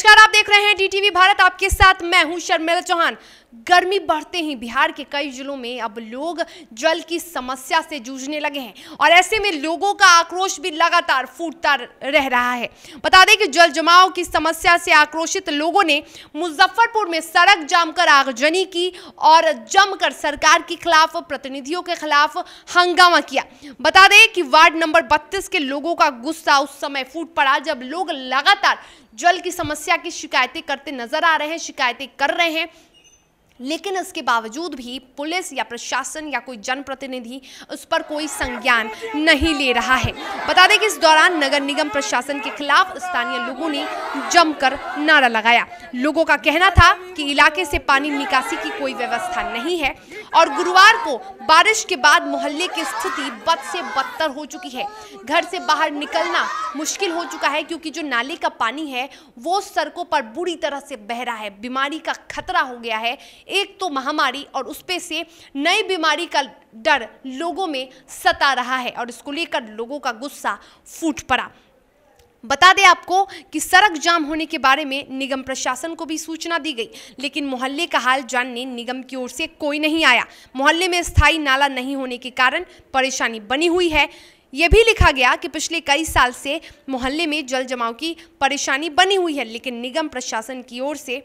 नमस्कार आप देख रहे हैं डीटीवी भारत आपके साथ मैं हूं शर्मिला चौहान गर्मी बढ़ते ही बिहार के कई जिलों में अब लोग जल की समस्या से जूझने लगे हैं और ऐसे में लोगों का आक्रोश भी लगातार फूटता रह रहा है बता दें कि जल जमाव की समस्या से आक्रोशित लोगों ने मुजफ्फरपुर में सड़क जाम कर आगजनी की और जमकर सरकार के खिलाफ प्रतिनिधियों के खिलाफ हंगामा किया बता दें कि वार्ड नंबर बत्तीस के लोगों का गुस्सा उस समय फूट पड़ा जब लोग लगातार जल की समस्या की शिकायतें करते नजर आ रहे हैं शिकायतें कर रहे हैं लेकिन इसके बावजूद भी पुलिस या प्रशासन या कोई जनप्रतिनिधि उस पर कोई संज्ञान नहीं ले रहा है बता दें कि इस दौरान नगर निगम प्रशासन के खिलाफ स्थानीय लोगों ने जमकर नारा लगाया लोगों का कहना था कि इलाके से पानी निकासी की कोई व्यवस्था नहीं है और गुरुवार को बारिश के बाद मोहल्ले की स्थिति बद से बदतर हो चुकी है घर से बाहर निकलना मुश्किल हो चुका है क्योंकि जो नाले का पानी है वो सड़कों पर बुरी तरह से बह रहा है बीमारी का खतरा हो गया है एक तो महामारी और उसपे से नई बीमारी का डर लोगों में सता रहा है और इसको लेकर लोगों का गुस्सा फूट पड़ा बता दें आपको कि सड़क जाम होने के बारे में निगम प्रशासन को भी सूचना दी गई लेकिन मोहल्ले का हाल जानने निगम की ओर से कोई नहीं आया मोहल्ले में स्थायी नाला नहीं होने के कारण परेशानी बनी हुई है यह भी लिखा गया कि पिछले कई साल से मोहल्ले में जल जमाव की परेशानी बनी हुई है लेकिन निगम प्रशासन की ओर से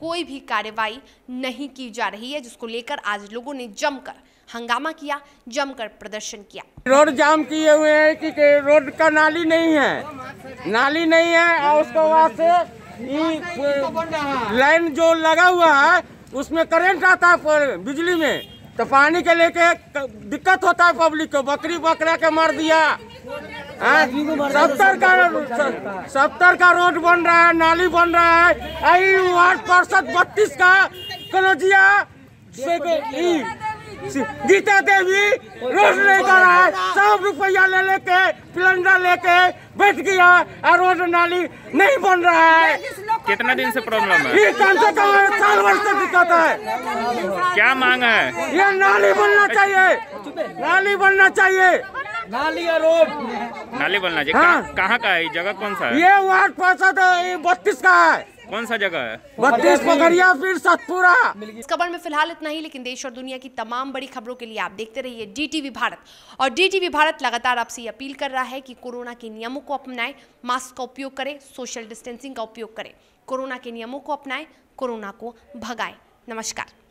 कोई भी कार्रवाई नहीं की जा रही है जिसको लेकर आज लोगों ने जमकर हंगामा किया जमकर प्रदर्शन किया रोड जाम किए हुए हैं कि, कि रोड का नाली नहीं है नाली नहीं है और उसके बाद से लाइन जो लगा हुआ है उसमें करंट आता है बिजली में तो पानी के लेके दिक्कत होता है पब्लिक को बकरी बकरा के मार दिया हाँ? सत्तर का सत्तर का रोड बन रहा है नाली बन रहा है वार्ड पार्षद बत्तीस का कलोजिया गीता देवी रोड लेकर आए सब रुपया ले लेके सिलेंडर लेके बैठ गया और रोड नाली नहीं बन रहा है कितना दिन से प्रॉब्लम है कम से कम साल वर्ष से दिक्कत है क्या मांग है ये नाली बनना चाहिए नाली बनना चाहिए रोड नाली बनना चाहिए हाँ? कहाँ कहा का है जगह कौन सा है? ये वार्ड पार्षद तो बत्तीस का है कौन सा जगह है बत्तीस पकड़िया फिर सतपुरा इस खबर में फिलहाल इतना ही लेकिन देश और दुनिया की तमाम बड़ी खबरों के लिए आप देखते रहिए डीटीवी भारत और डीटीवी भारत लगातार आपसे अपील कर रहा है कि कोरोना के नियमों को अपनाएं मास्क का उपयोग करें सोशल डिस्टेंसिंग का उपयोग करें कोरोना के नियमों को अपनाएं कोरोना को भगाएं नमस्कार